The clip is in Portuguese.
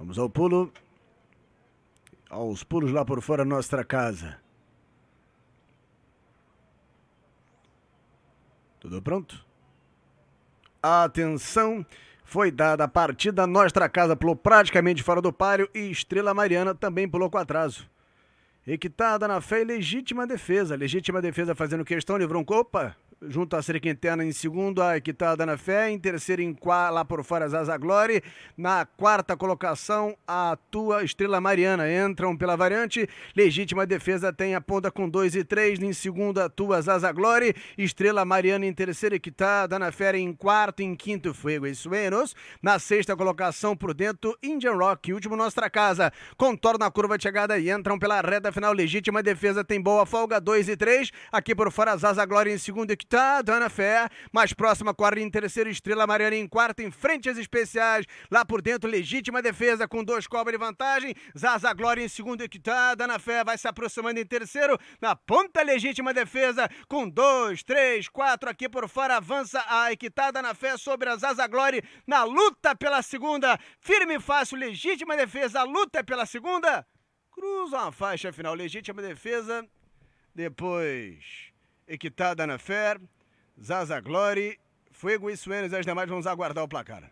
Vamos ao pulo. Aos pulos lá por fora, nossa casa. Tudo pronto? Atenção! Foi dada a partida, Nostra Casa pulou praticamente fora do páreo e Estrela Mariana também pulou com atraso. Equitada na fé e legítima defesa. Legítima defesa fazendo questão, livrou um... Opa! junto à Serquentena em segundo, a Equitada na Fé, em terceiro, em quarto, lá por fora, Zaza Glória, na quarta colocação, a Tua Estrela Mariana, entram pela variante, legítima defesa tem a ponta com dois e três, em segunda, a Tua Zaza Glória, Estrela Mariana em terceiro, Equitada na Fé em quarto, em quinto, Fuego e Suenos, na sexta colocação, por dentro, Indian Rock, último, Nostra Casa, contorna a curva de chegada e entram pela reta final, legítima defesa tem boa folga, dois e três, aqui por fora, Zaza Glória em segundo, Equitada está, Dona Fé. Mais próxima, quarta em terceiro, Estrela Mariana em quarto, em frente às especiais. Lá por dentro, legítima defesa com dois cobra de vantagem. Zaza Glória em segundo, Equitá. Dona Fé vai se aproximando em terceiro. Na ponta, legítima defesa com dois, três, quatro. Aqui por fora, avança a Equitá. Dona Fé sobre a Zaza Glória na luta pela segunda. Firme e fácil, legítima defesa. A luta é pela segunda. Cruza a faixa final, legítima defesa. Depois. Equitada na Fer, Zaza Glory, Fuego e e as demais vamos aguardar o placar.